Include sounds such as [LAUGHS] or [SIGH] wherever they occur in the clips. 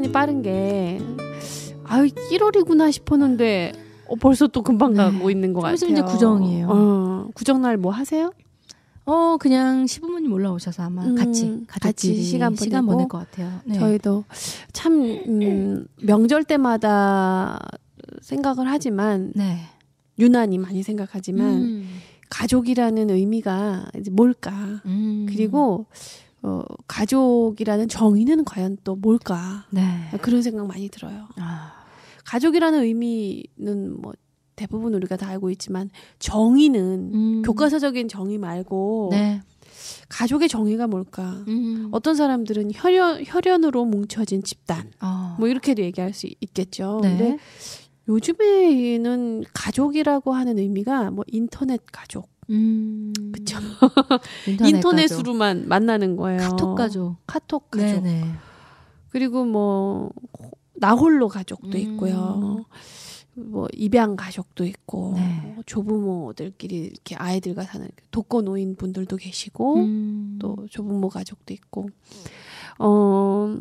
시간이 빠른 게 아유 1월이구나 싶었는데 어, 벌써 또 금방 네. 가고 있는 것 같아요. 이제 구정이에요. 어, 구정 날뭐 하세요? 어 그냥 시부모님 올라오셔서 아마 음, 같이 같이 시간, 시간 보낼 것 같아요. 네. 저희도 참 음, 명절 때마다 생각을 하지만 네. 유난히 많이 생각하지만 음. 가족이라는 의미가 이제 뭘까 음. 그리고 어, 가족이라는 정의는 과연 또 뭘까? 네. 그런 생각 많이 들어요. 아. 가족이라는 의미는 뭐 대부분 우리가 다 알고 있지만 정의는 음. 교과서적인 정의 말고 네. 가족의 정의가 뭘까? 음. 어떤 사람들은 혈연, 혈연으로 뭉쳐진 집단. 어. 뭐 이렇게도 얘기할 수 있겠죠. 네. 근데 요즘에는 가족이라고 하는 의미가 뭐 인터넷 가족, 음. 그쵸. [LAUGHS] 인터넷 으로만 만나는 거예요. 카톡 가족. 카톡 가족. 네네. 그리고 뭐, 나홀로 가족도 음. 있고요. 뭐, 입양 가족도 있고, 네. 뭐 조부모들끼리 이렇게 아이들과 사는 독거노인 분들도 계시고, 음. 또 조부모 가족도 있고, 어,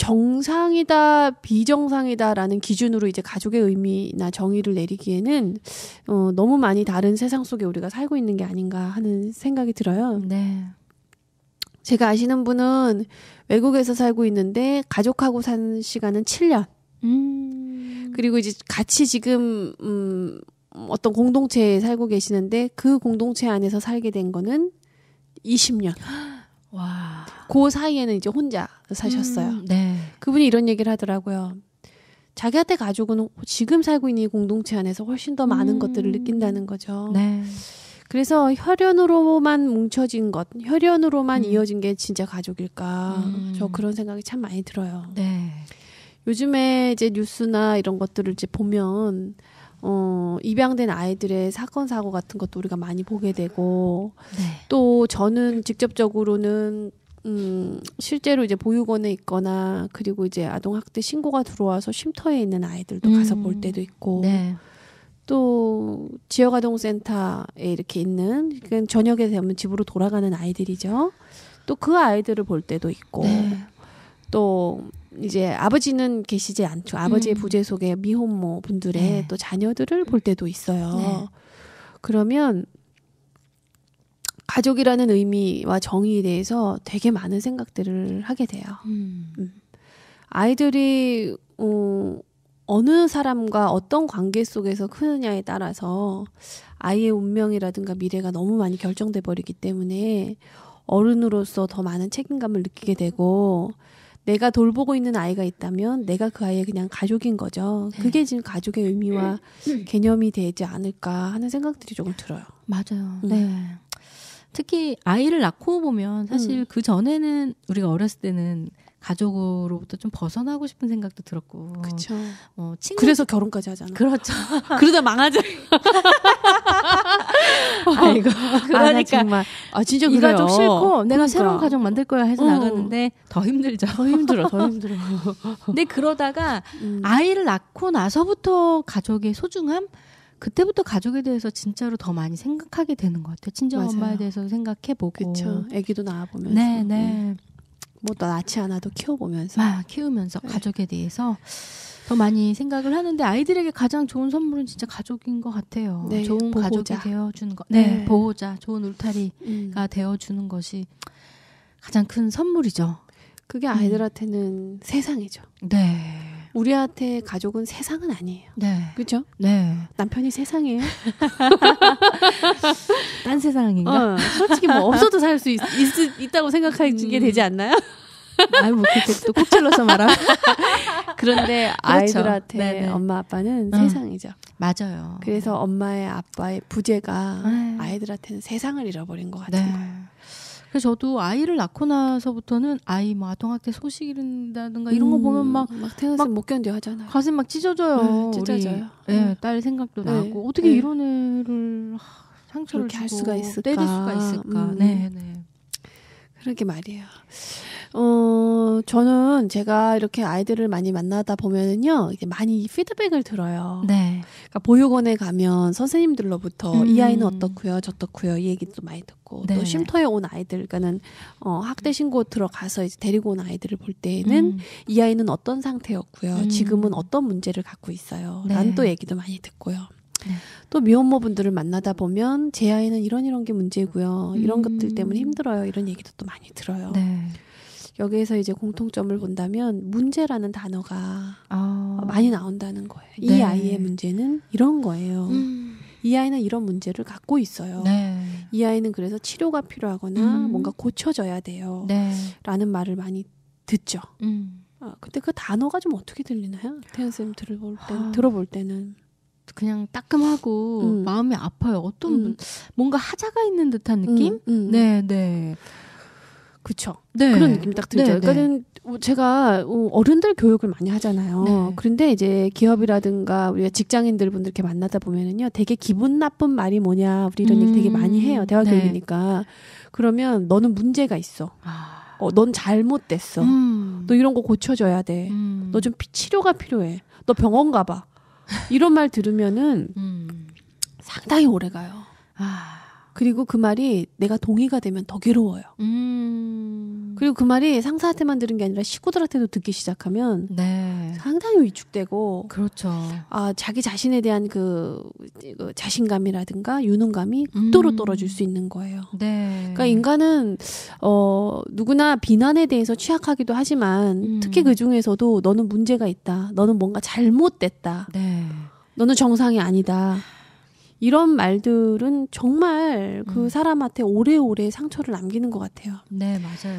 정상이다, 비정상이다라는 기준으로 이제 가족의 의미나 정의를 내리기에는 어, 너무 많이 다른 세상 속에 우리가 살고 있는 게 아닌가 하는 생각이 들어요. 네. 제가 아시는 분은 외국에서 살고 있는데 가족하고 산 시간은 7년. 음. 그리고 이제 같이 지금 음 어떤 공동체에 살고 계시는데 그 공동체 안에서 살게 된 거는 20년. 와. 그 사이에는 이제 혼자 사셨어요. 음, 네. 그분이 이런 얘기를 하더라고요. 자기한테 가족은 지금 살고 있는 이 공동체 안에서 훨씬 더 많은 음. 것들을 느낀다는 거죠. 네. 그래서 혈연으로만 뭉쳐진 것, 혈연으로만 음. 이어진 게 진짜 가족일까? 음. 저 그런 생각이 참 많이 들어요. 네. 요즘에 이제 뉴스나 이런 것들을 이제 보면 어, 입양된 아이들의 사건 사고 같은 것도 우리가 많이 보게 되고 네. 또 저는 직접적으로는 음, 실제로 이제 보육원에 있거나 그리고 이제 아동학대 신고가 들어와서 쉼터에 있는 아이들도 음. 가서 볼 음. 때도 있고 네. 또 지역아동센터에 이렇게 있는 그러니까 저녁에 되면 집으로 돌아가는 아이들이죠. 또 그 아이들을 볼 때도 있고 네. 또 이제 아버지는 계시지 않죠. 아버지의 음. 부재 속에 미혼모 분들의 네. 또 자녀들을 볼 때도 있어요. 네. 그러면 가족이라는 의미와 정의에 대해서 되게 많은 생각들을 하게 돼요. 음. 음. 아이들이 어, 어느 사람과 어떤 관계 속에서 크느냐에 따라서 아이의 운명이라든가 미래가 너무 많이 결정돼 버리기 때문에 어른으로서 더 많은 책임감을 느끼게 되고 내가 돌보고 있는 아이가 있다면 내가 그 아이의 그냥 가족인 거죠. 네. 그게 지금 가족의 의미와 네. 개념이 되지 않을까 하는 생각들이 조금 들어요. 맞아요. 음. 네. 특히 아이를 낳고 보면 사실 음. 그 전에는 우리가 어렸을 때는 가족으로부터 좀 벗어나고 싶은 생각도 들었고. 그렇죠. 어, 친구... 그래서 결혼까지 하잖아. 그렇죠. [LAUGHS] 그러다 망하자. [LAUGHS] 아이고. 그러니까 아 정말. 아 진짜 이 그래요. 가족 싫고 그러니까. 내가 새로운 가족 만들 거야 해서 어. 나갔는데 더 힘들죠. 더 힘들어. 더 힘들어. [LAUGHS] 근데 그러다가 음. 아이를 낳고 나서부터 가족의 소중함 그때부터 가족에 대해서 진짜로 더 많이 생각하게 되는 것 같아요. 친정 엄마에 대해서 생각해보고. 그쵸. 아기도 낳아보면서. 네, 음. 네. 뭐또 낳지 않아도 키워보면서. 아, 키우면서 네. 가족에 대해서 더 많이 생각을 하는데 아이들에게 가장 좋은 선물은 진짜 가족인 것 같아요. 네, 좋은 보호자. 가족이 되어주는 것. 네, 네, 보호자, 좋은 울타리가 음. 되어주는 것이 가장 큰 선물이죠. 그게 음. 아이들한테는 음. 세상이죠. 네. 네. 우리한테 가족은 세상은 아니에요. 네. 그죠? 네. 남편이 세상이에요? [LAUGHS] 딴 세상인가? 어, 솔직히 뭐 없어도 살 수 있다고 생각하게 음. 되지 않나요? 아이 뭐 그렇게 또콕 찔러서 말하고 [LAUGHS] 그런데 그렇죠. 아이들한테 네네. 네. 엄마 아빠는 응. 어. 세상이죠. 맞아요. 그래서 엄마의 아빠의 부재가 아유. 네. 아이들한테는 세상을 잃어버린 것 같은 네. 거예요. 그래서 저도 아이를 낳고 나서부터는 아이 뭐 아동학대 소식 이른다든가 이런 음, 거 보면 막, 막 태어나서 못 견뎌 하잖아요. 가슴 막 찢어져요. 네, 찢어져요. 우 네, 네, 딸 생각도 네. 나고 어떻게 네. 이런 애를 상처를 주고 할 수가 있을까? 때릴 수가 있을까? 음. 네, 네. 그러게 말이에요. 어, 저는 제가 이렇게 아이들을 많이 만나다 보면은요, 이제 많이 피드백을 들어요. 네. 그러니까 보육원에 가면 선생님들로부터 음. 이 아이는 어떻고요, 저떻고요, 이 얘기도 많이 듣고 네. 또 쉼터에 온 아이들, 그러니까는 어, 학대 신고 들어가서 이제 데리고 온 아이들을 볼 때에는 음. 이 아이는 어떤 상태였고요, 음. 지금은 어떤 문제를 갖고 있어요. 네. 라는 또 얘기도 많이 듣고요. 네. 또 미혼모분들을 만나다 보면 제 아이는 이런 이런 게 문제고요. 이런 음. 것들 때문에 힘들어요. 이런 얘기도 또 많이 들어요. 네. 여기에서 이제 공통점을 음. 본다면 문제라는 단어가 아. 많이 나온다는 거예요. 네. 이 아이의 문제는 이런 거예요. 음. 이 아이는 이런 문제를 갖고 있어요. 네. 이 아이는 그래서 치료가 필요하거나 음. 뭔가 고쳐져야 돼요. 네. 라는 말을 많이 듣죠. 음. 아, 근데 그 단어가 좀 어떻게 들리나요? 태연 쌤 들어볼, 때, 아. 들어볼 때는. 그냥 따끔하고 음. 마음이 아파요. 어떤 음. 뭔가 하자가 있는 듯한 느낌? 음, 음. 네, 네. 그쵸. 네. 그런 느낌딱 들죠. 네, 네. 그러니까는 뭐 제가 어, 어른들 교육을 많이 하잖아요. 네. 그런데 이제 기업이라든가 우리가 직장인들 분들 이렇게 만나다 보면은요, 되게 기분 나쁜 말이 뭐냐, 우리 이런 음. 얘기 되게 많이 음, 해요. 대화 네. 교육이니까. 그러면 너는 문제가 있어. 아. 어, 넌 잘못됐어. 음. 너 이런 거 고쳐줘야 돼. 음. 너좀 치료가 필요해. 너 병원 가봐. 이런 말 들으면은 음. 상당히 오래 가요. 아. 그리고 그 말이 내가 동의가 되면 더 괴로워요. 음. 그리고 그 말이 상사한테만 들은 게 아니라 식구들한테도 듣기 시작하면 네. 상당히 위축되고 그렇죠. 아 자기 자신에 대한 그, 그 자신감이라든가 유능감이 음. 극도로 음. 떨어질 수 있는 거예요. 네. 그러니까 인간은 어 누구나 비난에 대해서 취약하기도 하지만 음. 특히 그 중에서도 너는 문제가 있다. 너는 뭔가 잘못됐다. 네. 너는 정상이 아니다. 이런 말들은 정말 그 음. 사람한테 오래오래 상처를 남기는 것 같아요. 네, 맞아요.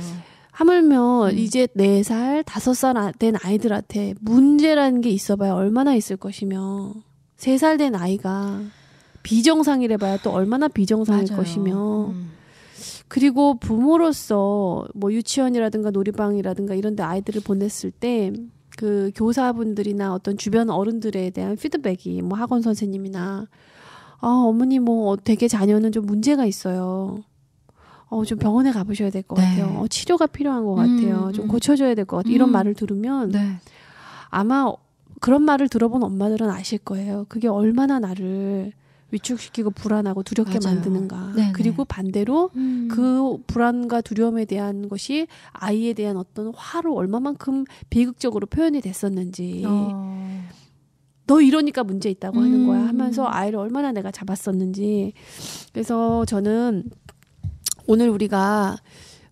하물며 음. 이제 네살 다섯 살된 아, 아이들한테 문제라는 게 있어봐야 얼마나 있을 것이며 세 살 된 아이가 비정상이래봐야 또 얼마나 비정상일 맞아요. 것이며 음. 그리고 부모로서 뭐 유치원이라든가 놀이방이라든가 이런 데 아이들을 보냈을 때 그 교사분들이나 어떤 주변 어른들에 대한 피드백이 뭐 학원 선생님이나 아, 어머니 뭐 되게 어, 자녀는 좀 문제가 있어요. 어, 좀 네. 병원에 가보셔야 될것 네. 같아요. 어, 치료가 필요한 것 같아요. 음, 좀 음. 고쳐줘야 될 것 같아요. 음. 이런 말을 들으면 네. 아마 그런 말을 들어본 엄마들은 아실 거예요. 그게 얼마나 나를 위축시키고 불안하고 두렵게 맞아요. 만드는가. 네네. 네. 그리고 반대로 음. 그 불안과 두려움에 대한 것이 아이에 대한 어떤 화로 얼마만큼 비극적으로 표현이 됐었는지. 어. 너 이러니까 문제 있다고 음. 하는 거야 음. 하면서 아이를 얼마나 내가 잡았었는지 그래서 저는 오늘 우리가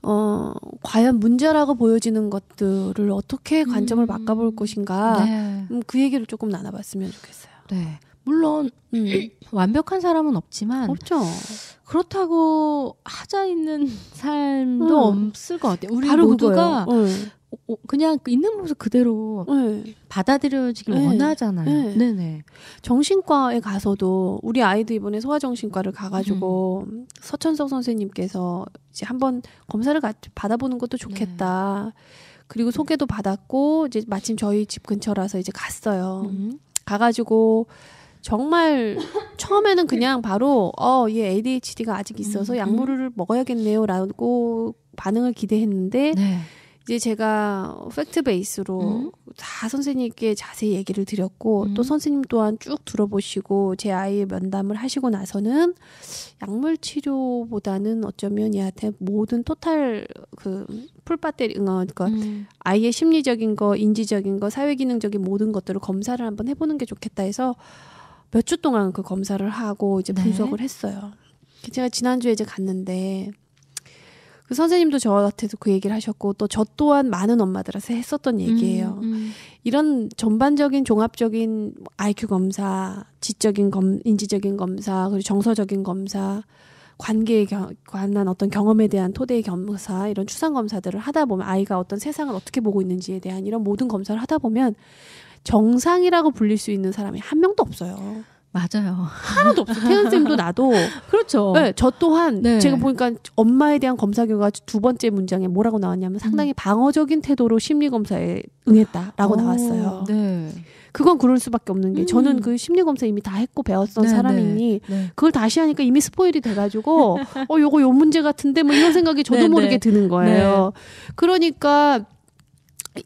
어, 과연 문제라고 보여지는 것들을 어떻게 관점을 음. 바꿔볼 것인가 네. 음, 그 얘기를 조금 나눠봤으면 좋겠어요. 네. 물론 음. [CLEARS THROAT] 완벽한 사람은 없지만 없죠. 그렇다고 하자 있는 [LAUGHS] 삶도 음. 없을 것 같아요. 우리 바로 모두가 그거예요. 어. 어, 그냥 그 있는 모습 그대로 네. 받아들여지길 네. 원하잖아요. 네. 네 정신과에 가서도 우리 아이도 이번에 소아정신과를 가가지고 음. 서천석 선생님께서 이제 한번 검사를 받아보는 것도 네. 좋겠다. 그리고 소개도 받았고 이제 마침 저희 집 근처라서 이제 갔어요. 음. 가가지고 정말 처음에는 그냥 바로 어얘 ADHD가 아직 있어서 음, 음. 약물을 먹어야겠네요라고 반응을 기대했는데. 네. 이제 제가 팩트 베이스로 음? 다 선생님께 자세히 얘기를 드렸고 음? 또 선생님 또한 쭉 들어보시고 제 아이의 면담을 하시고 나서는 약물 치료보다는 어쩌면 얘한테 모든 토탈 그 풀배터리 응어 그니까 음. 아이의 심리적인 거, 인지적인 거, 사회 기능적인 모든 것들을 검사를 한번 해 보는 게 좋겠다 해서 몇 주 동안 그 검사를 하고 이제 네. 분석을 네. 했어요. 제가 지난주에 이제 갔는데 그 선생님도 저한테도 그 얘기를 하셨고 또 저 또한 많은 엄마들한테 했었던 음, 얘기예요. 음, 음. 이런 전반적인 종합적인 IQ 검사, 지적인 검, 인지적인 검사, 그리고 정서적인 검사, 관계에 관한 어떤 경험에 대한 토대의 검사 이런 추상 검사들을 하다 보면 아이가 어떤 세상을 어떻게 보고 있는지에 대한 이런 모든 검사를 하다 보면 정상이라고 불릴 수 있는 사람이 한 명도 없어요. 맞아요. 하나도 없어. 태연 쌤도 나도 [LAUGHS] 그렇죠. 네, 저 또한 네. 제가 보니까 엄마에 대한 검사 결과 두 번째 문장에 뭐라고 나왔냐면 상당히 음. 방어적인 태도로 심리 검사에 응했다라고 오, 나왔어요. 네. 그건 그럴 수밖에 없는 게 음. 저는 그 심리 검사 이미 다 했고 배웠던 네, 네. 사람이니 네. 그걸 다시 하니까 이미 스포일이 돼가지고 [LAUGHS] 어 요거 요 문제 같은데 뭐 이런 생각이 저도 네, 모르게 드는 거예요. 그러니까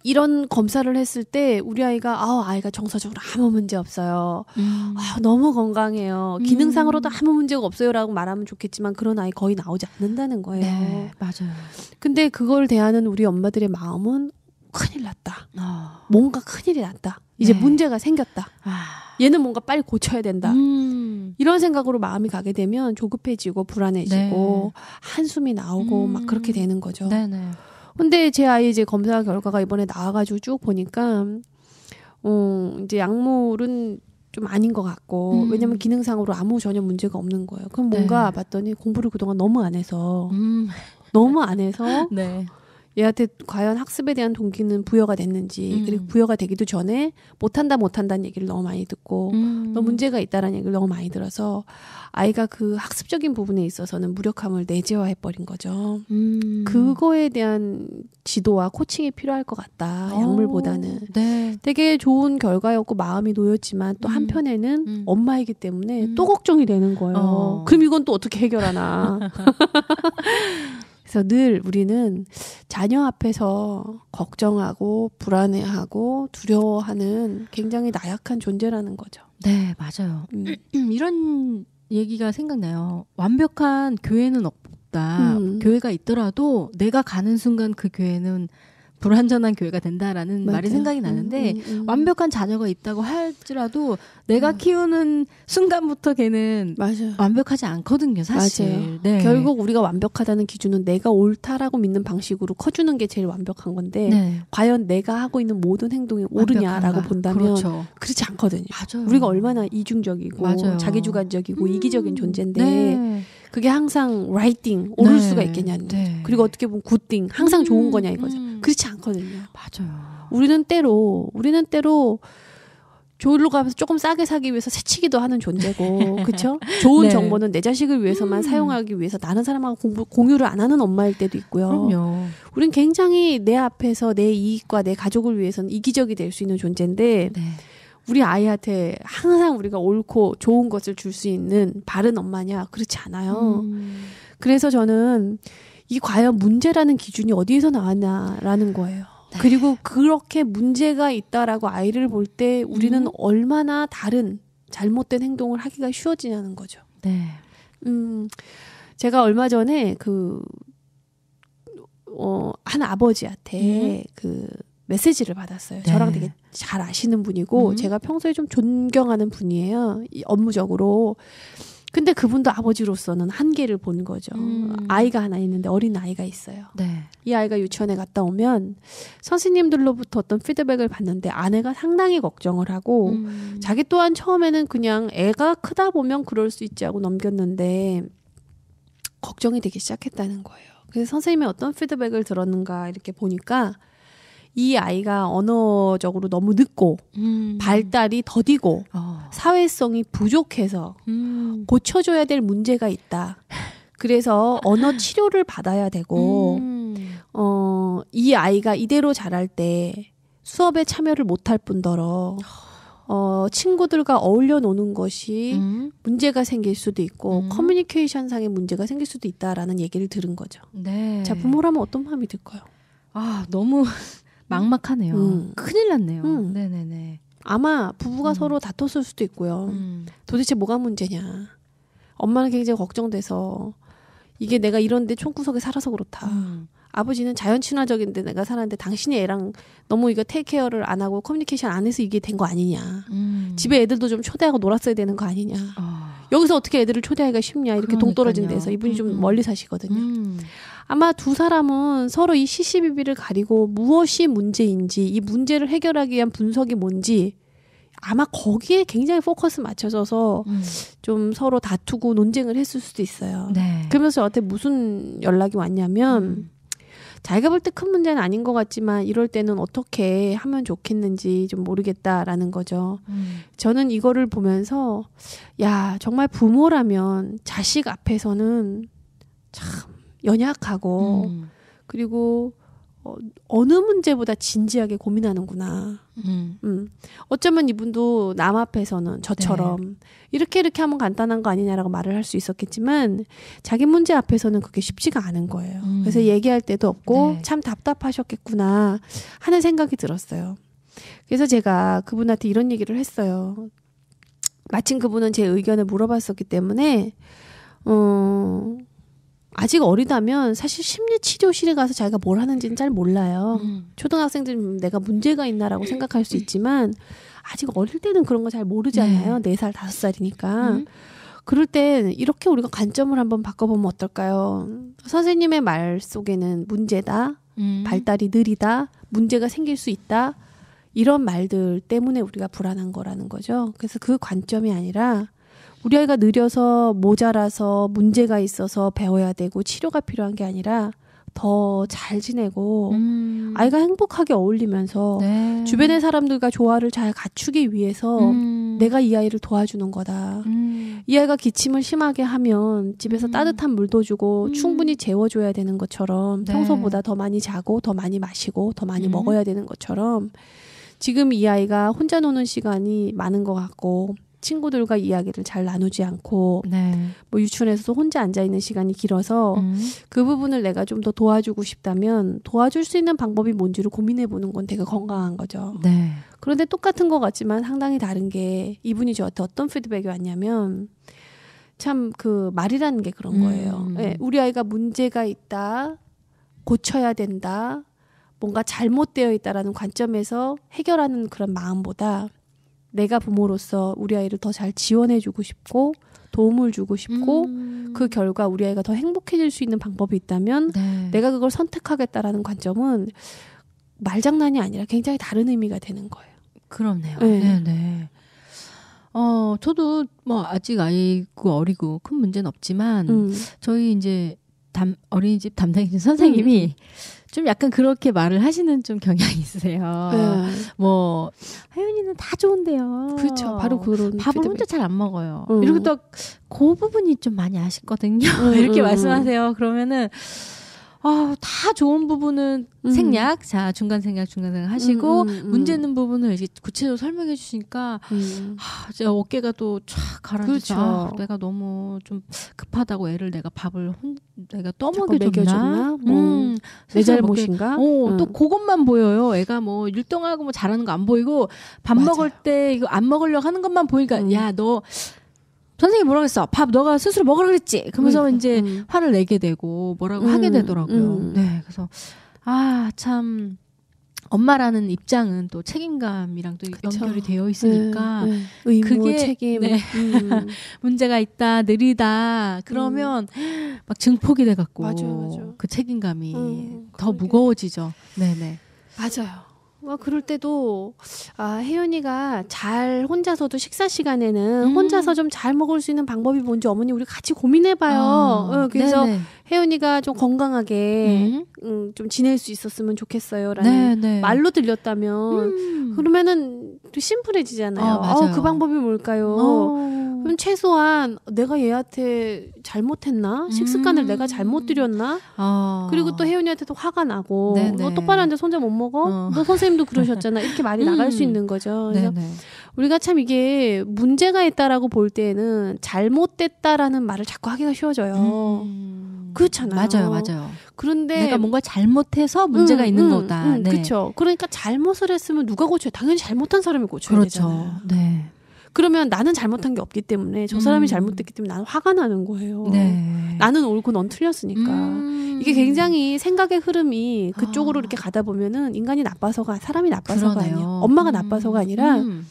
이런 검사를 했을 때 우리 아이가 아 아이가 정서적으로 아무 문제 없어요. 음. 아 너무 건강해요. 기능상으로도 음. 아무 문제가 없어요라고 말하면 좋겠지만 그런 아이 거의 나오지 않는다는 거예요. 네, 맞아요. 근데 그걸 대하는 우리 엄마들의 마음은 큰일 났다. 어. 뭔가 큰일이 났다. 이제 네. 문제가 생겼다. 아. 얘는 뭔가 빨리 고쳐야 된다. 음. 이런 생각으로 마음이 가게 되면 조급해지고 불안해지고 네. 한숨이 나오고 음. 막 그렇게 음. 되는 거죠. 네네. 근데 제 아이 이제 검사 결과가 이번에 나와가지고 쭉 보니까 어 이제 약물은 좀 아닌 것 같고 음. 왜냐면 기능상으로 아무 전혀 문제가 없는 거예요. 그럼 네. 뭔가 네. 봤더니 공부를 그동안 너무 안 해서 음. 너무 안 해서 [LAUGHS] 네. 얘한테 과연 학습에 대한 동기는 부여가 됐는지 음. 그리고 부여가 되기도 전에 못한다 못한다는 얘기를 너무 많이 듣고 음. 너 문제가 있다라는 얘기를 너무 많이 들어서 아이가 그 학습적인 부분에 있어서는 무력함을 내재화해 버린 거죠 음. 그거에 대한 지도와 코칭이 필요할 것 같다 오. 어. 약물보다는 네. 되게 좋은 결과였고 마음이 놓였지만 또 음. 한편에는 음. 엄마이기 때문에 음. 또 걱정이 되는 거예요 어. 그럼 이건 또 어떻게 해결하나 [LAUGHS] 그래서 늘 우리는 자녀 앞에서 걱정하고 불안해하고 두려워하는 굉장히 나약한 존재라는 거죠. 네, 맞아요. 음. [CLEARS THROAT] 이런 얘기가 생각나요. 완벽한 교회는 없다. 음. 교회가 있더라도 내가 가는 순간 그 교회는 불완전한 교회가 된다라는 맞아요. 말이 생각이 나는데 음, 음, 음, 완벽한 자녀가 있다고 할지라도 내가 음. 키우는 순간부터 걔는 맞아요. 완벽하지 않거든요 사실 네. 결국 우리가 완벽하다는 기준은 내가 옳다라고 믿는 방식으로 커주는 게 제일 완벽한 건데 네. 과연 내가 하고 있는 모든 행동이 옳으냐라고 본다면 그렇죠. 그렇지 않거든요 맞아요. 우리가 얼마나 이중적이고 자기주관적이고 음. 이기적인 존재인데 네. 그게 항상 라이팅 오를 네. 수가 있겠냐 네. 그리고 어떻게 보면 굿띵 항상 좋은 음, 거냐 이거죠 음. 그렇지 않거든요 맞아요 우리는 때로 우리는 때로 조일로 가면서 조금 싸게 사기 위해서 새치기도 하는 존재고 [LAUGHS] 그렇죠 좋은 네. 정보는 내 자식을 위해서만 음. 사용하기 위해서 다른 사람하고 공부, 공유를 안 하는 엄마일 때도 있고요 그럼요. 우린 굉장히 내 앞에서 내 이익과 내 가족을 위해서는 이기적이 될 수 있는 존재인데 네. 우리 아이한테 항상 우리가 옳고 좋은 것을 줄 수 있는 바른 엄마냐 그렇지 않아요. 음. 그래서 저는 이 과연 문제라는 기준이 어디에서 나왔냐라는 거예요. 네. 그리고 그렇게 문제가 있다라고 아이를 볼 때 우리는 음. 얼마나 다른 잘못된 행동을 하기가 쉬워지냐는 거죠. 네. 음, 제가 얼마 전에 그, 어, 한 아버지한테 음. 그 메시지를 받았어요. 네. 저랑 되게 잘 아시는 분이고 음. 제가 평소에 좀 존경하는 분이에요. 업무적으로. 근데 그분도 아버지로서는 한계를 본 거죠. 음. 아이가 하나 있는데 어린 아이가 있어요. 네. 이 아이가 유치원에 갔다 오면 선생님들로부터 어떤 피드백을 받는데 아내가 상당히 걱정을 하고 음. 자기 또한 처음에는 그냥 애가 크다 보면 그럴 수 있지 하고 넘겼는데 걱정이 되기 시작했다는 거예요. 그래서 선생님의 어떤 피드백을 들었는가 이렇게 보니까 이 아이가 언어적으로 너무 늦고 음. 발달이 더디고 어. 사회성이 부족해서 음. 고쳐줘야 될 문제가 있다. 그래서 언어 치료를 받아야 되고 음. 어, 이 아이가 이대로 자랄 때 수업에 참여를 못할 뿐더러 어, 친구들과 어울려 노는 것이 음. 문제가 생길 수도 있고 음. 커뮤니케이션 상의 문제가 생길 수도 있다라는 얘기를 들은 거죠. 네. 자 부모라면 어떤 마음이 들까요? 아 너무 막막하네요. 음. 큰일 났네요. 음. 네네네. 아마 부부가 음. 서로 다퉜을 수도 있고요. 음. 도대체 뭐가 문제냐. 엄마는 굉장히 걱정돼서 이게 내가 이런데 총구석에 살아서 그렇다. 음. 아버지는 자연 친화적인데 내가 사는데 당신이 애랑 너무 이거 테이크케어를 안 하고 커뮤니케이션 안 해서 이게 된 거 아니냐. 음. 집에 애들도 좀 초대하고 놀았어야 되는 거 아니냐. 어. 여기서 어떻게 애들을 초대하기가 쉽냐. 이렇게 그러니까요. 동떨어진 데서 이분이 좀 멀리 사시거든요. 아마 두 사람은 서로 이 시시비비를 가리고 무엇이 문제인지 이 문제를 해결하기 위한 분석이 뭔지 아마 거기에 굉장히 포커스 맞춰져서 음. 좀 서로 다투고 논쟁을 했을 수도 있어요. 네. 그러면서 저한테 무슨 연락이 왔냐면 음. 자기가 볼 때 큰 문제는 아닌 것 같지만 이럴 때는 어떻게 하면 좋겠는지 좀 모르겠다라는 거죠. 음. 저는 이거를 보면서 야 정말 부모라면 자식 앞에서는 참 연약하고 음. 그리고 어, 어느 문제보다 진지하게 고민하는구나. 음. 음. 어쩌면 이분도 남 앞에서는 저처럼 네. 이렇게 이렇게 하면 간단한 거 아니냐라고 말을 할 수 있었겠지만 자기 문제 앞에서는 그게 쉽지가 않은 거예요. 음. 그래서 얘기할 때도 없고 네. 참 답답하셨겠구나 하는 생각이 들었어요. 그래서 제가 그분한테 이런 얘기를 했어요. 마침 그분은 제 의견을 물어봤었기 때문에 어 아직 어리다면 사실 심리치료실에 가서 자기가 뭘 하는지는 잘 몰라요. 음. 초등학생들 내가 문제가 있나라고 생각할 수 있지만 아직 어릴 때는 그런 거 잘 모르잖아요. 네살 네 다섯 살이니까 음. 그럴 땐 이렇게 우리가 관점을 한번 바꿔보면 어떨까요? 선생님의 말 속에는 문제다, 음. 발달이 느리다, 문제가 생길 수 있다, 이런 말들 때문에 우리가 불안한 거라는 거죠. 그래서 그 관점이 아니라 우리 아이가 느려서 모자라서 문제가 있어서 배워야 되고 치료가 필요한 게 아니라 더 잘 지내고 음. 아이가 행복하게 어울리면서 네. 주변의 사람들과 조화를 잘 갖추기 위해서 음. 내가 이 아이를 도와주는 거다. 음. 이 아이가 기침을 심하게 하면 집에서 음. 따뜻한 물도 주고 음. 충분히 재워줘야 되는 것처럼 네. 평소보다 더 많이 자고 더 많이 마시고 더 많이 음. 먹어야 되는 것처럼 지금 이 아이가 혼자 노는 시간이 많은 것 같고 친구들과 이야기를 잘 나누지 않고 네. 뭐 유치원에서도 혼자 앉아 있는 시간이 길어서 음. 그 부분을 내가 좀 더 도와주고 싶다면 도와줄 수 있는 방법이 뭔지를 고민해 보는 건 되게 건강한 거죠. 네. 그런데 똑같은 것 같지만 상당히 다른 게 이분이 저한테 어떤 피드백이 왔냐면 참 그 말이라는 게 그런 음. 거예요. 음. 네, 우리 아이가 문제가 있다, 고쳐야 된다, 뭔가 잘못되어 있다라는 관점에서 해결하는 그런 마음보다 내가 부모로서 우리 아이를 더 잘 지원해주고 싶고 도움을 주고 싶고 음. 그 결과 우리 아이가 더 행복해질 수 있는 방법이 있다면 네. 내가 그걸 선택하겠다라는 관점은 말장난이 아니라 굉장히 다른 의미가 되는 거예요. 그렇네요. 네. 네네. 네. 어, 저도 뭐 아직 아이고 어리고 큰 문제는 없지만 음. 저희 이제 담 어린이집 담당이신 선생님이 음. 좀 약간 그렇게 말을 하시는 좀 경향이 있으세요. 네. 뭐 하윤이는 다 좋은데요. 그렇죠. 바로 그런 밥을 피드 혼자 잘 안 먹어요. 음. 이렇게 또그 부분이 좀 많이 아쉽거든요. [LAUGHS] 음. 이렇게 음. 말씀하세요. 그러면은 아, 다 좋은 부분은 음. 생략, 자, 중간 생략, 중간 생략 하시고, 음, 음, 음, 음. 문제 있는 부분을 이제 구체적으로 설명해 주시니까, 아, 제 어깨가 또 촥 가라앉죠. 아, 내가 너무 좀 급하다고 애를 내가 밥을 혼, 내가 떠먹여줬나? 뭐, 음, 내 잘못인가? 어, 또 그것만 보여요. 애가 뭐 율동하고 뭐 잘하는 거 안 보이고, 밥 맞아요. 먹을 때 이거 안 먹으려고 하는 것만 보니까, 야, 너, 선생님 뭐라 고했어밥 너가 스스로 먹으라 그랬지. 그러면서 그러니까, 이제 음. 화를 내게 되고 뭐라고 음, 하게 되더라고요. 음. 네. 그래서 아, 참 엄마라는 입장은 또 책임감이랑 또 그쵸. 연결이 되어 있으니까 네, 네. 그게 책임 네. 음. [LAUGHS] 문제가 있다 느리다 그러면 음. 막 증폭이 돼 갖고 그 책임감이 음, 더 그러게. 무거워지죠. 네네 네. 맞아요. 막 아, 그럴 때도 아 혜연이가 잘 혼자서도 식사 시간에는 음. 혼자서 좀 잘 먹을 수 있는 방법이 뭔지 어머니 우리 같이 고민해봐요. 어, 어, 그래서 혜연이가 좀 건강하게 음. 음, 좀 지낼 수 있었으면 좋겠어요라는 네네. 말로 들렸다면 음. 그러면은 또 심플해지잖아요. 어, 어, 그 방법이 뭘까요? 어. 그럼 음. 최소한 내가 얘한테 잘못했나? 식습관을 음. 내가 잘못 들였나? 어. 그리고 또 혜윤이한테도 화가 나고 뭐 네네. 너 똑바로 앉아 손자 못 먹어? 어. 너 선생님도 그러셨잖아. 이렇게 말이 음. 나갈 수 음. 있는 거죠. 그래서 우리가 참 이게 문제가 있다라고 볼 때는 에 잘못됐다라는 말을 자꾸 하기가 쉬워져요. 음. 그렇잖아요. 맞아요, 맞아요. 그런데 내가 뭔가 잘못해서 문제가 음, 있는 음, 거다. 음, 네. 그렇죠. 그러니까 잘못을 했으면 누가 고쳐요? 당연히 잘못한 사람이 고쳐야 그렇죠. 되잖아요. 네. 그러면 나는 잘못한 게 없기 때문에 저 사람이 음. 잘못됐기 때문에 나는 화가 나는 거예요. 네. 나는 옳고 넌 틀렸으니까. 음. 이게 굉장히 생각의 흐름이 그쪽으로 아. 이렇게 가다 보면은 인간이 나빠서가 사람이 나빠서가 아니에요. 엄마가 나빠서가 음. 아니라 음.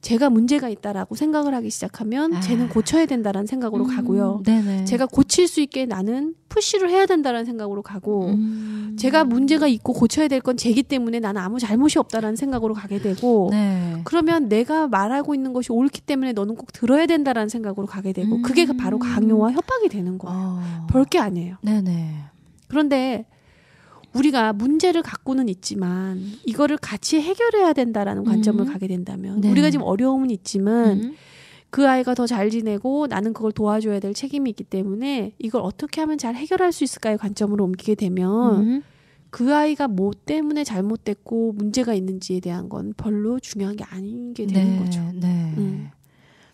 제가 문제가 있다라고 생각을 하기 시작하면 아. 쟤는 고쳐야 된다라는 생각으로 음. 가고요. 네네. 제가 고칠 수 있게 나는 푸쉬를 해야 된다라는 생각으로 가고 음. 제가 문제가 있고 고쳐야 될 건 제기 때문에 나는 아무 잘못이 없다라는 생각으로 가게 되고 네. 그러면 내가 말하고 있는 것이 옳기 때문에 너는 꼭 들어야 된다라는 생각으로 가게 되고 음. 그게 바로 음. 강요와 협박이 되는 거예요. 어. 별게 아니에요. 네네. 그런데 우리가 문제를 갖고는 있지만 이거를 같이 해결해야 된다라는 관점을 음. 가게 된다면 네. 우리가 지금 어려움은 있지만 음. 그 아이가 더 잘 지내고 나는 그걸 도와줘야 될 책임이 있기 때문에 이걸 어떻게 하면 잘 해결할 수 있을까의 관점으로 옮기게 되면 음. 그 아이가 뭐 때문에 잘못됐고 문제가 있는지에 대한 건 별로 중요한 게 아닌 게 되는 네, 거죠. 네. 음.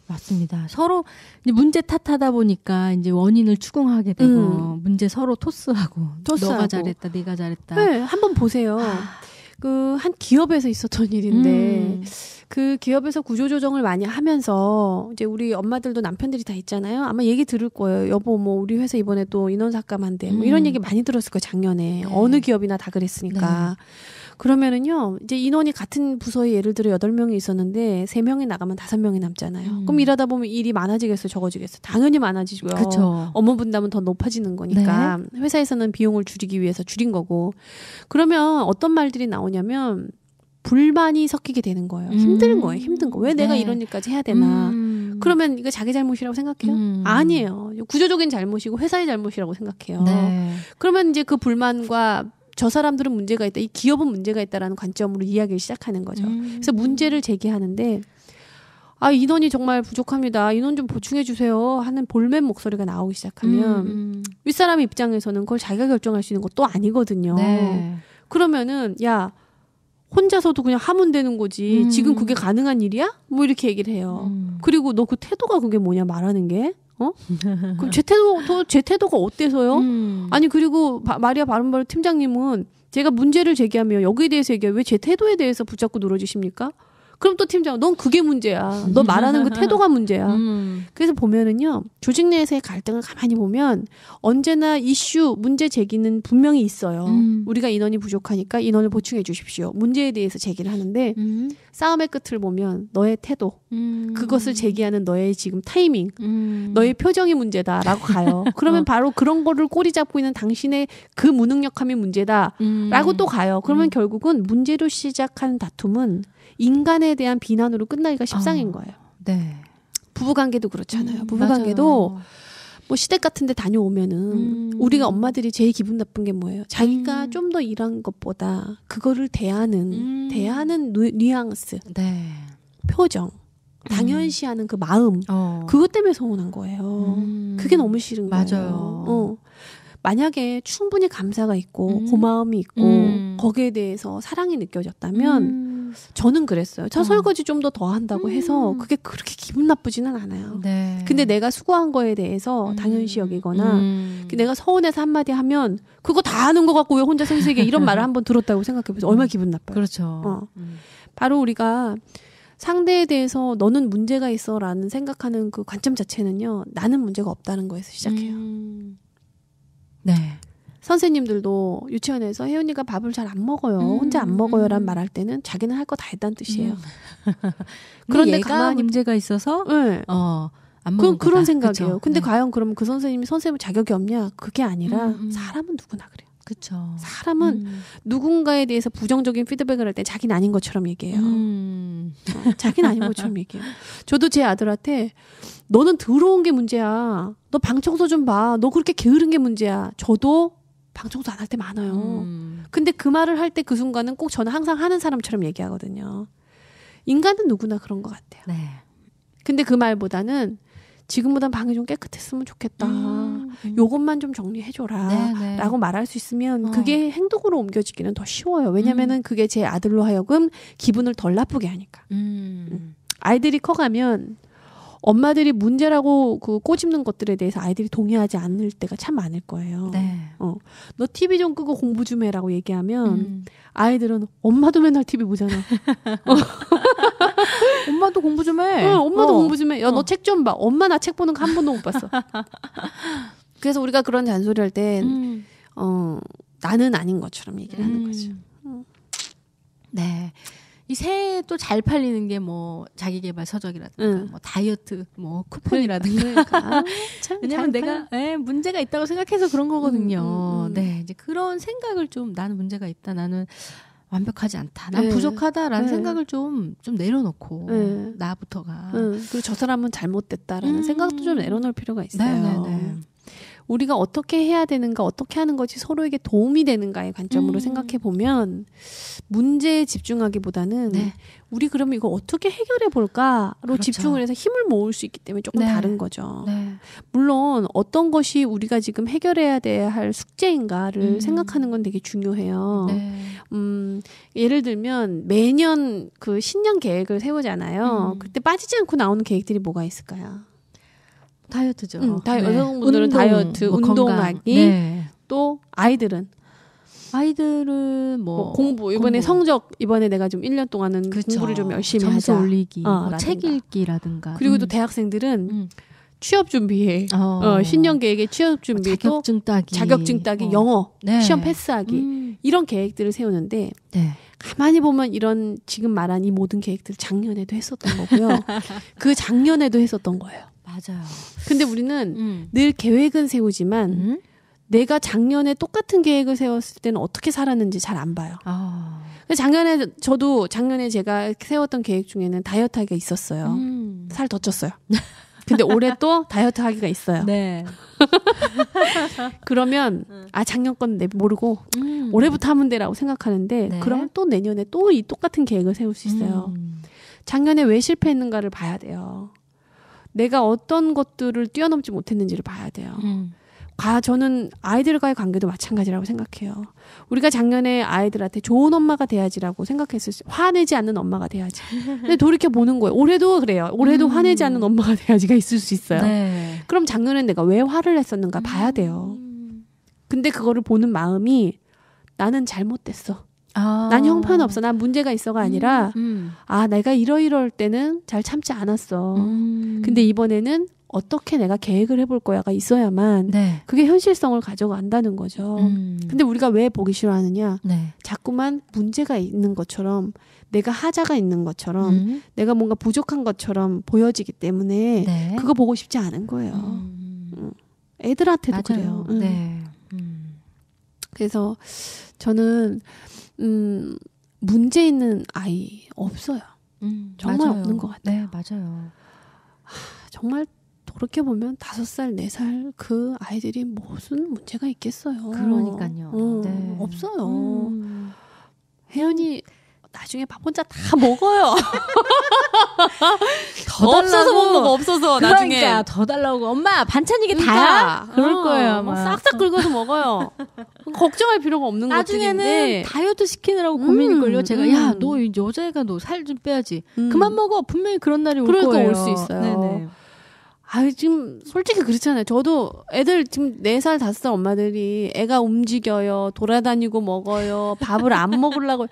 맞습니다. 서로 이제 문제 탓하다 보니까 이제 원인을 추궁하게 되고 음. 문제 서로 토스하고, 토스하고 너가 잘했다, 네가 잘했다. 네, 한번 보세요. 아. 그한 기업에서 있었던 일인데 음. 그 기업에서 구조조정을 많이 하면서 이제 우리 엄마들도 남편들이 다 있잖아요. 아마 얘기 들을 거예요. 여보, 뭐 우리 회사 이번에 또 인원 삭감한데 뭐 이런 음. 얘기 많이 들었을 거예요. 작년에 네. 어느 기업이나 다 그랬으니까. 네. 그러면은요, 이제 인원이 같은 부서에 예를 들어 여덟 명이 있었는데 세 명이 나가면 다섯 명이 남잖아요. 음. 그럼 일하다 보면 일이 많아지겠어요, 적어지겠어요? 당연히 많아지고요. 그쵸. 업무 분담은 더 높아지는 거니까 네. 회사에서는 비용을 줄이기 위해서 줄인 거고. 그러면 어떤 말들이 나오냐면 불만이 섞이게 되는 거예요. 음. 힘든 거예요. 힘든 거. 왜 네. 내가 이런 일까지 해야 되나. 음. 그러면 이거 자기 잘못이라고 생각해요? 음. 아니에요. 구조적인 잘못이고 회사의 잘못이라고 생각해요. 네. 그러면 이제 그 불만과 저 사람들은 문제가 있다, 이 기업은 문제가 있다라는 관점으로 이야기를 시작하는 거죠. 음. 그래서 문제를 제기하는데 아 인원이 정말 부족합니다. 인원 좀 보충해 주세요 하는 볼멘 목소리가 나오기 시작하면 음. 음. 윗사람 입장에서는 그걸 자기가 결정할 수 있는 것도 아니거든요. 네. 그러면은 야 혼자서도 그냥 하면 되는 거지. 음. 지금 그게 가능한 일이야? 뭐 이렇게 얘기를 해요. 음. 그리고 너 그 태도가 그게 뭐냐 말하는 게 어? 그럼 제 태도, 제 태도가 어때서요? 음. 아니, 그리고 바, 마리아 바른바르 팀장님은 제가 문제를 제기하면 여기에 대해서 얘기해 요왜 제 태도에 대해서 붙잡고 늘어지십니까? 그럼 또 팀장, 넌 그게 문제야. 너 말하는 그 태도가 문제야. 음. 그래서 보면은요, 조직 내에서의 갈등을 가만히 보면 언제나 이슈, 문제 제기는 분명히 있어요. 음. 우리가 인원이 부족하니까 인원을 보충해 주십시오. 문제에 대해서 제기를 하는데, 음. 싸움의 끝을 보면 너의 태도, 음. 그것을 제기하는 너의 지금 타이밍, 음. 너의 표정이 문제다라고 가요. [LAUGHS] 그러면 어. 바로 그런 거를 꼬리 잡고 있는 당신의 그 무능력함이 문제다라고 음. 또 가요. 그러면 결국은 문제로 시작한 다툼은 인간의 집안에 대한 비난으로 끝나기가 십상인 아, 거예요. 네. 부부관계도 그렇잖아요. 음, 부부관계도 맞아요. 뭐 시댁 같은데 다녀오면은 음. 우리가 엄마들이 제일 기분 나쁜 게 뭐예요? 자기가 음. 좀더 일한 것보다 그거를 대하는 음. 대하는 누, 뉘앙스, 네. 표정, 음. 당연시하는 그 마음 어. 그것 때문에 서운한 거예요. 음. 그게 너무 싫은 맞아요. 거예요. 어. 만약에 충분히 감사가 있고 고마움이 있고 거기에 대해서 사랑이 느껴졌다면. 저는 그랬어요. 저 어. 설거지 좀 더 더 한다고 음. 해서 그게 그렇게 기분 나쁘지는 않아요. 네. 근데 내가 수고한 거에 대해서 음. 당연시 여기거나 음. 그 내가 서운해서 한마디 하면 그거 다 아는 것 같고 왜 혼자 생색에 이런 말을 한번 들었다고 생각해보세요. 얼마나 기분 나빠요. 그렇죠. 어. 음. 바로 우리가 상대에 대해서 너는 문제가 있어라는 생각하는 그 관점 자체는요. 나는 문제가 없다는 거에서 시작해요. 음. 네. 선생님들도 유치원에서 혜연이가 밥을 잘 안 먹어요. 음, 혼자 안 먹어요란 음. 말할 때는 자기는 할 거 다 했다는 뜻이에요. 음. [LAUGHS] 그런데 가만 히 문제가 있어서 네. 어. 안 그, 그런 생각이에요. 그쵸? 근데 네. 과연 그러면그 선생님이 선생님 자격이 없냐? 그게 아니라 음, 음. 사람은 누구나 그래요. 그죠 사람은 음. 누군가에 대해서 부정적인 피드백을 할 때 자기는 아닌 것처럼 얘기해요. 음. 어, 자기는 아닌 것처럼 얘기해요. 저도 제 아들한테 너는 더러운 게 문제야. 너 방 청소 좀 봐. 너 그렇게 게으른 게 문제야. 저도 방청소 안 할 때 많아요. 음. 근데 그 말을 할 때 그 순간은 꼭 저는 항상 하는 사람처럼 얘기하거든요. 인간은 누구나 그런 것 같아요. 네. 근데 그 말보다는 지금보단 방이 좀 깨끗했으면 좋겠다. 음, 음. 요것만 좀 정리해줘라. 네네. 네. 라고 말할 수 있으면 어. 그게 행동으로 옮겨지기는 더 쉬워요. 왜냐면은 음. 그게 제 아들로 하여금 기분을 덜 나쁘게 하니까. 음. 아이들이 커가면 엄마들이 문제라고 그 꼬집는 것들에 대해서 아이들이 동의하지 않을 때가 참 많을 거예요. 네. 어, 너 TV 좀 끄고 공부 좀 해라고 얘기하면 음. 아이들은 엄마도 맨날 TV 보잖아. [LAUGHS] 어. 엄마도 공부 좀 해. 응, 어, 엄마도 어. 공부 좀 해. 야, 너 책좀 어. 봐. 엄마 나 책 보는 거 한 번도 못 봤어. [LAUGHS] 그래서 우리가 그런 잔소리 할 땐, 음. 어, 나는 아닌 것처럼 얘기를 하는 음. 거죠. 음. 네. 이새해또잘 팔리는 게 뭐 자기 개발 서적이라든가 응. 뭐 다이어트 뭐 쿠폰이라든가 그러니까. [LAUGHS] 왜냐면 내가 네, 문제가 있다고 생각해서 그런 거거든요. 음, 음. 네 이제 그런 생각을 좀 나는 문제가 있다 나는 완벽하지 않다. 난 네. 부족하다라는 네. 생각을 좀, 좀 내려놓고, 네. 나부터가. 그리고 저 사람은 잘못됐다라는 음. 생각도 좀 내려놓을 필요가 있어요. 네네네. 네, 네. 우리가 어떻게 해야 되는가, 어떻게 하는 것이 서로에게 도움이 되는가의 관점으로 음. 생각해 보면 문제에 집중하기보다는 네. 우리 그러면 이거 어떻게 해결해 볼까로 그렇죠. 집중을 해서 힘을 모을 수 있기 때문에 조금 네. 다른 거죠. 네. 물론 어떤 것이 우리가 지금 해결해야 돼야 할 숙제인가를 음. 생각하는 건 되게 중요해요. 네. 음, 예를 들면 매년 그 신년 계획을 세우잖아요. 음. 그때 빠지지 않고 나오는 계획들이 뭐가 있을까요? 다이어트죠. 응, 다이, 네. 여성분들은 운동, 다이어트, 뭐 운동하기, 네. 또 아이들은 아이들은 뭐, 뭐 공부 이번에 공부. 성적 이번에 내가 좀 1년 동안은 그쵸. 공부를 좀 열심히 하자. 올리기, 어, 책 읽기라든가. 음. 그리고 또 대학생들은 음. 취업 준비해 어. 어, 신년 계획에 취업 뭐 준비 어, 자격증 따기 자격증 따기 어. 영어 네. 시험 패스하기 음. 이런 계획들을 세우는데 네. 가만히 보면 이런 지금 말한 이 모든 계획들 작년에도 했었던 거고요 [LAUGHS] 그 작년에도 했었던 거예요 맞아요. 근데 우리는 음. 늘 계획은 세우지만 음? 내가 작년에 똑같은 계획을 세웠을 때는 어떻게 살았는지 잘 안 봐요. 아. 작년에 저도 작년에 제가 세웠던 계획 중에는 다이어트 하기가 있었어요. 음. 살더 쪘어요. 근데 올해 또 다이어트 하기가 있어요. 네. [LAUGHS] 그러면 아 작년 건내 모르고 음. 올해부터 하면 돼라고 생각하는데 네. 그러면 또 내년에 또 이 똑같은 계획을 세울 수 있어요. 음. 작년에 왜 실패했는가를 봐야 돼요. 내가 어떤 것들을 뛰어넘지 못했는지를 봐야 돼요. 음. 가 저는 아이들과의 관계도 마찬가지라고 생각해요. 우리가 작년에 아이들한테 좋은 엄마가 돼야지라고 생각했을 때 화내지 않는 엄마가 돼야지. 근데 돌이켜 보는 거예요. 올해도 그래요. 올해도 음. 화내지 않는 엄마가 돼야지가 있을 수 있어요. 네. 그럼 작년에 내가 왜 화를 냈었는가 봐야 돼요. 음. 근데 그거를 보는 마음이 나는 잘못됐어. 아. 난 형편없어. 난 문제가 있어가 음, 아니라, 음, 음. 아, 내가 이러이럴 때는 잘 참지 않았어. 음. 근데 이번에는 어떻게 내가 계획을 해볼 거야가 있어야만 네. 그게 현실성을 가져간다는 거죠. 음. 근데 우리가 왜 보기 싫어하느냐? 네. 자꾸만 문제가 있는 것처럼 내가 하자가 있는 것처럼 음. 내가 뭔가 부족한 것처럼 보여지기 때문에 네. 그거 보고 싶지 않은 거예요. 애들한테도 맞아요. 그래요. 네. 그래서 저는 음, 문제 있는 아이 없어요. 음, 정말 맞아요. 없는 것 같아요. 네, 맞아요. 하, 정말 그렇게 보면 다섯 살, 네 살 그 아이들이 무슨 문제가 있겠어요. 그러니까요. 어, 네. 없어요. 음. 혜연이 나중에 밥 혼자 다 [LAUGHS] 먹어요. [LAUGHS] 더 없어서 못 먹어 없어서 그러니까, 더 달라고 엄마 반찬 이게 다야 그러니까. 그럴 어, 거예요. 막 싹싹 긁어서 먹어요. 걱정할 필요가 없는 거 나중에는 것들인데. 다이어트 시키느라고 음, 고민이걸려 제가 음. 야너 이 여자애가 너 살 좀 빼야지. 음. 그만 먹어 분명히 그런 날이 올그러 거예요. 올수 있어요. 네네. 아, 지금 솔직히 그렇잖아요. 저도 애들 지금 네살 다섯 살 엄마들이 애가 움직여요. 돌아다니고 먹어요. 밥을 안 먹으려고.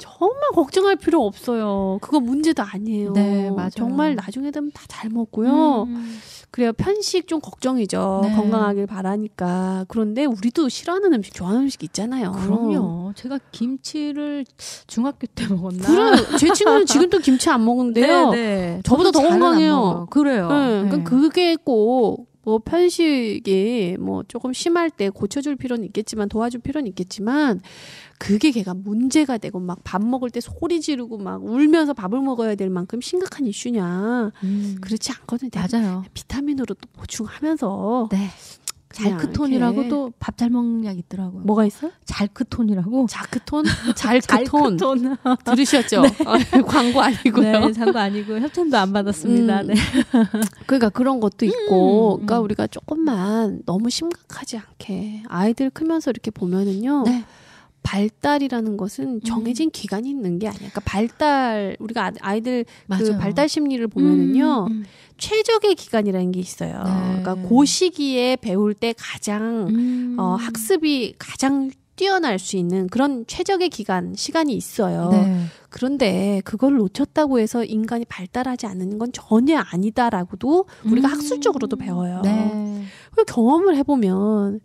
정말 걱정할 필요 없어요. 그거 문제도 아니에요. 네, 맞아요. 정말 나중에 되면 다 잘 먹고요. 음. 그래요. 편식 좀 걱정이죠. 네. 건강하길 바라니까. 그런데 우리도 싫어하는 음식, 좋아하는 음식 있잖아요. 그럼요. 제가 김치를 중학교 때 먹었나? 그래. 제 친구는 지금도 김치 안 먹는데요. 네, 네. 저보다 더 건강해요. 그래요. 네. 그러니까 그게 꼭뭐 편식이 뭐 조금 심할 때 고쳐줄 필요는 있겠지만 도와줄 필요는 있겠지만 그게 걔가 문제가 되고 막 밥 먹을 때 소리 지르고 막 울면서 밥을 먹어야 될 만큼 심각한 이슈냐 음. 그렇지 않거든요. 맞아요. 비타민으로 또 보충하면서 네. 잘크톤이라고 또 밥 잘 먹는 약 있더라고요. 뭐가 있어? 잘크톤이라고. 자크톤? 잘크톤. [LAUGHS] [LAUGHS] 들으셨죠? 네. 어, [LAUGHS] 광고 아니고요. 네, 광고 아니고 협찬도 안 받았습니다. 음. 네. 그러니까 그런 것도 음, 있고, 그러니까 음. 그러니까 우리가 조금만 너무 심각하지 않게 아이들 크면서 이렇게 보면은요. 네. 발달이라는 것은 음. 정해진 음. 기간이 있는 게 아니야. 그러니까 발달 우리가 아이들 그 맞아요. 그 발달 심리를 보면은요 음, 음, 음, 최적의 기간이라는 게 있어요. 네. 그러니까 고 시기에 배울 때 가장 어, 학습이 가장 뛰어날 수 있는 그런 최적의 기간 시간이 있어요. 네. 그런데 그걸 놓쳤다고 해서 인간이 발달하지 않는 건 전혀 아니다라고도 우리가 학술적으로도 배워요. 네. 경험을 해보면.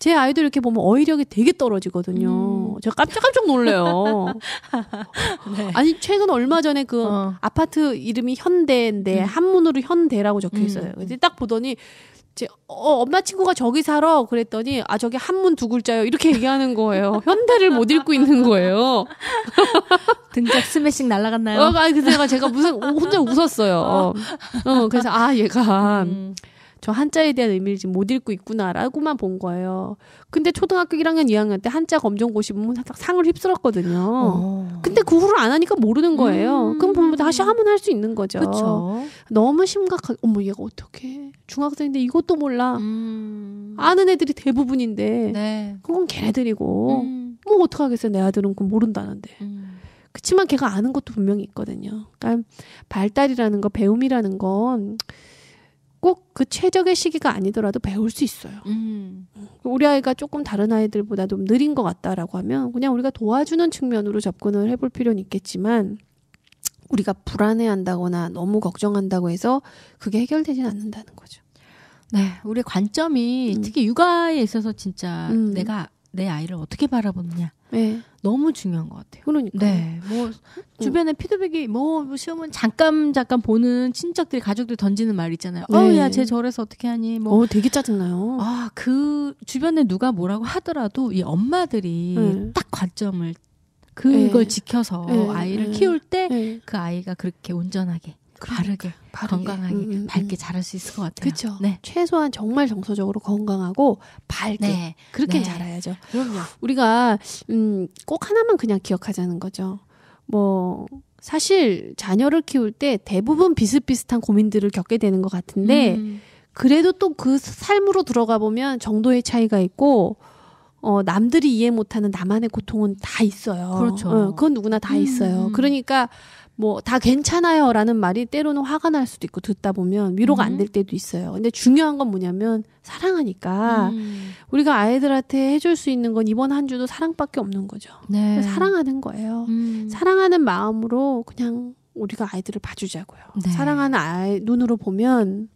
제 아이들 이렇게 보면 어휘력이 되게 떨어지거든요. 음. 제가 깜짝깜짝 놀래요. [LAUGHS] 네. 아니 최근 얼마 전에 그 어. 아파트 이름이 현대인데 음. 한문으로 현대라고 적혀 음. 있어요. 음. 딱 보더니 제 어, 엄마 친구가 저기 살아 그랬더니 아 저기 한문 두 글자요 이렇게 [LAUGHS] 얘기하는 거예요. 현대를 못 읽고 있는 거예요. [LAUGHS] 등짝 스매싱 날라갔나요? 어, 아 그래서 제가 무슨 어, 혼자 웃었어요. 어, 어 그래서 아 얘가 음. 저 한자에 대한 의미를 지금 못 읽고 있구나라고만 본 거예요. 근데 초등학교 1학년, 2학년 때 한자 검정고시 보면 상을 휩쓸었거든요. 오. 어. 근데 그 후로 안 하니까 모르는 거예요. 음. 그럼 보면 다시 하면 할 수 있는 거죠. 그쵸. 너무 심각하게 어머 얘가 어떻게 중학생인데 이것도 몰라. 음. 아는 애들이 대부분인데 네. 그건 걔네들이고 음. 뭐 어떡하겠어요. 내 아들은 그건 모른다는데. 음. 그치만 걔가 아는 것도 분명히 있거든요. 그러니까 발달이라는 거, 배움이라는 건 꼭그 최적의 시기가 아니더라도 배울 수 있어요. 음. 우리 아이가 조금 다른 아이들보다 좀 느린 것 같다라고 하면 그냥 우리가 도와주는 측면으로 접근을 해볼 필요는 있겠지만 우리가 불안해한다거나 너무 걱정한다고 해서 그게 해결되지는 않는다는 거죠. 네, 우리 관점이 음. 특히 육아에 있어서 진짜 음. 내가 내 아이를 어떻게 바라보느냐. 네. 너무 중요한 것 같아요. 그러니까. 네. 뭐 어. 주변에 피드백이 뭐 시험은 잠깐 잠깐 보는 친척들이 가족들 던지는 말 있잖아요. 네. 어, 야, 쟤 저래서 어떻게 하니? 뭐 어, 되게 짜증나요. 아, 그 주변에 누가 뭐라고 하더라도 이 엄마들이 네. 딱 관점을 그걸 네. 지켜서 네. 아이를 네. 키울 때그 네. 아이가 그렇게 온전하게 바르게 바르게. 건강하게 음, 음 밝게 음. 자랄 수 있을 것 같아요. 그렇죠. 네. 최소한 정말 정서적으로 건강하고 밝게 네. 그렇게 네. 자라야죠. 그럼요. 우리가 음, 꼭 하나만 그냥 기억하자는 거죠. 뭐 사실 자녀를 키울 때 대부분 비슷비슷한 고민들을 겪게 되는 것 같은데 음. 그래도 또 그 삶으로 들어가 보면 정도의 차이가 있고 어, 남들이 이해 못하는 나만의 고통은 다 있어요. 그렇죠. 어, 그건 누구나 다 음, 있어요. 그러니까 뭐다 괜찮아요라는 말이 때로는 화가 날 수도 있고 듣다 보면 위로가 안될 음. 때도 있어요. 근데 중요한 건 뭐냐면 사랑하니까 음. 우리가 아이들한테 해줄 수 있는 건 이번 한 주도 사랑밖에 없는 거죠. 네. 사랑하는 거예요. 음. 사랑하는 마음으로 그냥 우리가 아이들을 봐주자고요. 네. 사랑하는 아이 눈으로 보면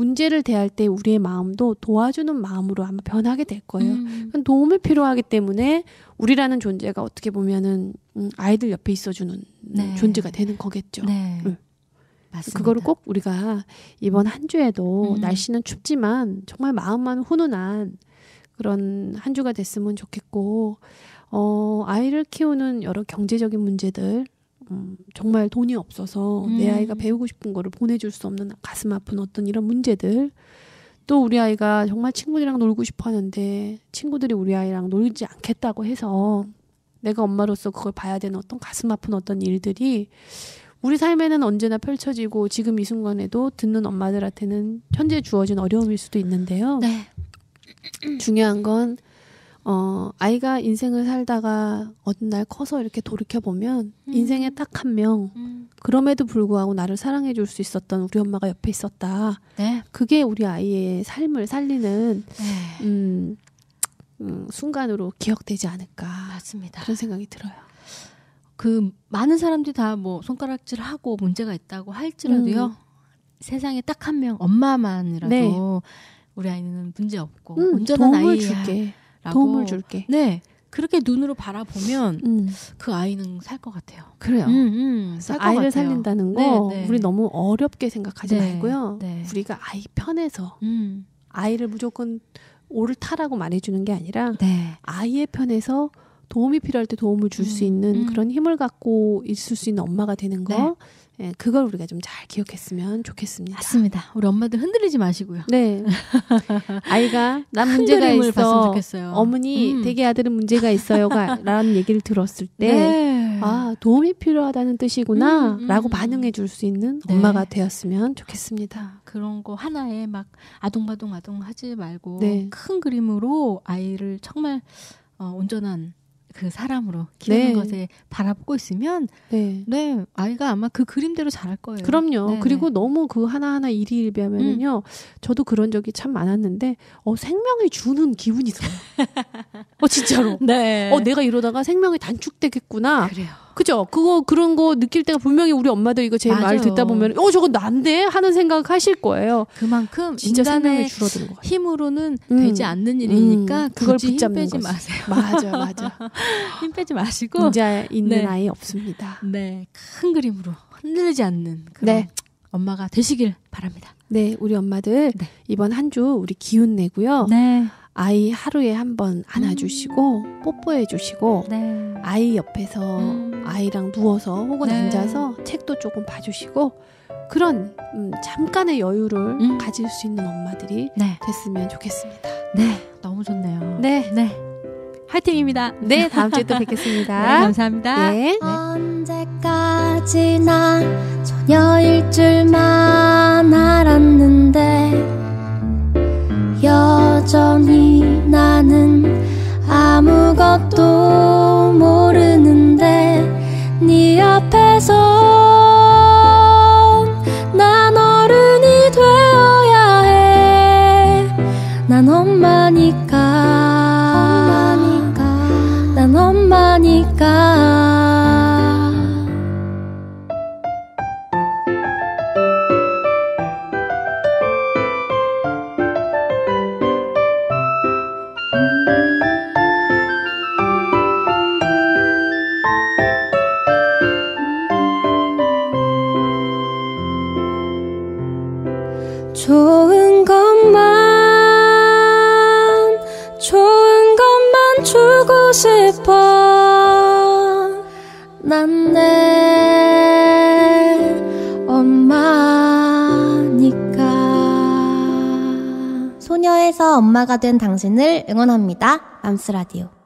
문제를 대할 때 우리의 마음도 도와주는 마음으로 아마 변하게 될 거예요. 음. 도움을 필요하기 때문에 우리라는 존재가 어떻게 보면은 음, 아이들 옆에 있어주는 네. 존재가 되는 거겠죠. 네. 응. 음. 맞습니다. 그거를 꼭 우리가 이번 한 주에도 음. 날씨는 춥지만 정말 마음만 훈훈한 그런 한 주가 됐으면 좋겠고, 어, 아이를 키우는 여러 경제적인 문제들, 음, 정말 돈이 없어서 음. 내 아이가 배우고 싶은 거를 보내줄 수 없는 가슴 아픈 어떤 이런 문제들 또 우리 아이가 정말 친구들이랑 놀고 싶어 하는데 친구들이 우리 아이랑 놀지 않겠다고 해서 내가 엄마로서 그걸 봐야 되는 어떤 가슴 아픈 어떤 일들이 우리 삶에는 언제나 펼쳐지고 지금 이 순간에도 듣는 엄마들한테는 현재 주어진 어려움일 수도 있는데요. 네. 중요한 건 어, 아이가 인생을 살다가 어느 날 커서 이렇게 돌이켜보면 음. 인생에 딱 한 명, 음. 그럼에도 불구하고 나를 사랑해줄 수 있었던 우리 엄마가 옆에 있었다. 네. 그게 우리 아이의 삶을 살리는, 네. 음, 음, 순간으로 기억되지 않을까. 맞습니다. 그런 생각이 들어요. 그 많은 사람들이 다 뭐 손가락질 하고 문제가 있다고 할지라도요, 음. 세상에 딱 한 명, 엄마만이라도 네. 우리 아이는 문제 없고, 음, 온전한 아이야. 줄게. 도움을 줄게. 네. 그렇게 눈으로 바라보면 음. 그 아이는 살 것 같아요. 그래요. 음, 음, 살 그 아이를 같아요. 살린다는 네, 거 네, 네. 우리 너무 어렵게 생각하지 네, 말고요. 네. 우리가 아이 편에서 음. 아이를 무조건 옳다라고 말해주는 게 아니라 네. 아이의 편에서 도움이 필요할 때 도움을 줄수 음, 있는 음. 그런 힘을 갖고 있을 수 있는 엄마가 되는 거 예, 그걸 우리가 좀 잘 기억했으면 좋겠습니다. 맞습니다. 우리 엄마도 흔들리지 마시고요. 네. [LAUGHS] 아이가 난 문제가 있어. 어머니, 음. 되게 아들은 문제가 있어요가 [LAUGHS] 라는 얘기를 들었을 때 네. 아, 도움이 필요하다는 뜻이구나 음, 음. 라고 반응해 줄 수 있는 네. 엄마가 되었으면 좋겠습니다. 아, 그런 거 하나에 막 아동바동 아동 하지 말고 네. 큰 그림으로 아이를 정말 어, 온전한 그 사람으로 키우는 네. 것에 바라보고 있으면 네. 네. 아이가 아마 그 그림대로 자랄 거예요. 그럼요. 네, 네. 그리고 너무 그 하나하나 일일비하면요 음. 저도 그런 적이 참 많았는데 어 생명을 주는 기분이 들어요. [LAUGHS] 어 진짜로. 네. 어 내가 이러다가 생명이 단축되겠구나. 그래요. 그죠? 그거 그런 거 느낄 때가 분명히 우리 엄마도 이거 제 말 듣다 보면 어 저거 난데 하는 생각 하실 거예요. 그만큼 진짜 생명이 줄어든 거 힘으로는 음. 되지 않는 음. 일이니까 음. 그걸 붙잡는 힘 빼지 거지. 마세요. 맞아, [LAUGHS] 맞아. 힘 빼지 마시고 혼자 있는 네. 아이 없습니다. 네, 큰 그림으로 흔들리지 않는 그런 네. 엄마가 되시길 바랍니다. 네, 우리 엄마들 네. 이번 한 주 우리 기운 내고요. 네. 아이 하루에 한 번 안아주시고 음. 뽀뽀해주시고 네. 아이 옆에서 음. 아이랑 누워서 혹은 네. 앉아서 책도 조금 봐주시고 그런 음, 잠깐의 여유를 음. 가질 수 있는 엄마들이 네. 됐으면 좋겠습니다. 네, 너무 좋네요. 네, 네, 화이팅입니다. 네, 다음 주에 또 뵙겠습니다. [LAUGHS] 네, 감사합니다. 네. 네. 언제까지나 저녀일 줄만 알된 당신을 응원합니다. 맘스라디오.